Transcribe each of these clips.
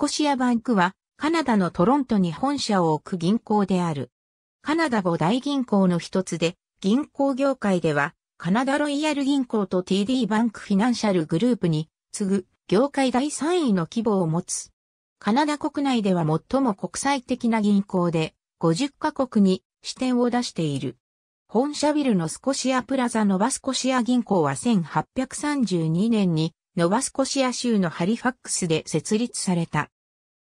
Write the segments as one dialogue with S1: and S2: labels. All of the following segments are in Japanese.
S1: コシアバンクは、カナダのトロントに本社を置く銀行である。カナダ五大銀行の一つで、銀行業界では、カナダロイヤル銀行と TD バンクフィナンシャルグループに次ぐ業界第3位の規模を持つ。カナダ国内では最も国際的な銀行で50カ国に支店を出している。本社ビルのスコシアプラザのバスコシア銀行は1832年にノバスコシア州のハリファックスで設立された。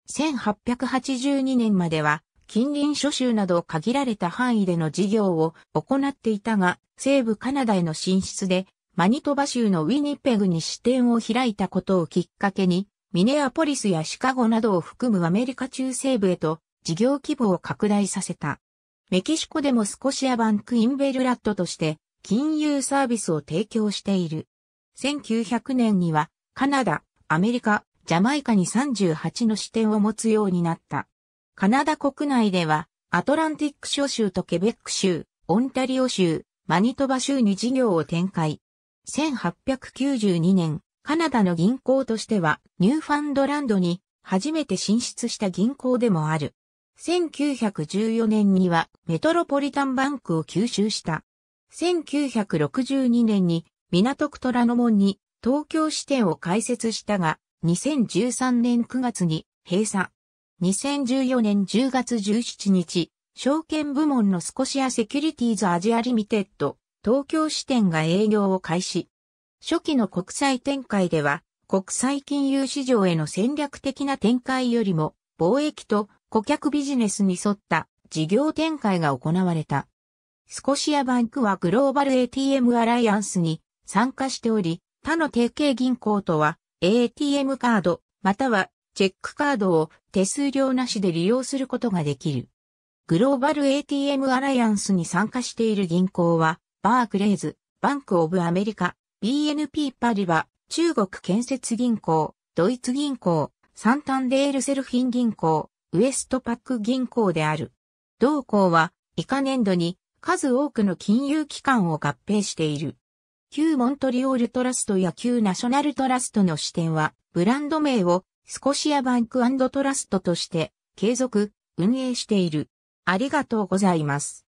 S1: 1882年までは近隣諸州など限られた範囲での事業を行っていたが、西部カナダへの進出で、マニトバ州のウィニペグに支店を開いたことをきっかけに、ミネアポリスやシカゴなどを含むアメリカ中西部へと事業規模を拡大させた。メキシコでもスコシアバンクインベルラットとして金融サービスを提供している。1900年にはカナダ、アメリカ、ジャマイカに38の支店を持つようになった。カナダ国内ではアトランティック諸州とケベック州、オンタリオ州、マニトバ州に事業を展開。1892年、カナダの銀行としてはニューファンドランドに初めて進出した銀行でもある。1914年にはメトロポリタンバンクを吸収した。1962年に港区虎ノ門に東京支店を開設したが、2013年9月に閉鎖。2014年10月17日、証券部門のスコシアセキュリティーズアジアリミテッド、東京支店が営業を開始。初期の国際展開では、国際金融市場への戦略的な展開よりも、貿易と顧客ビジネスに沿った事業展開が行われた。スコシアバンクはグローバル ATM アライアンスに参加しており、他の提携銀行とは ATM カード、またはチェックカードを手数料なしで利用することができる。グローバル ATM アライアンスに参加している銀行は、バークレーズ、バンクオブアメリカ、BNP パリバ、中国建設銀行、ドイツ銀行、サンタンデールセルフィン銀行、ウエストパック銀行である。同行は、以下年度に数多くの金融機関を合併している。旧モントリオールトラストや旧ナショナルトラストの支店は、ブランド名をスコシアバンクトラストとして継続、運営している。ありがとうございます。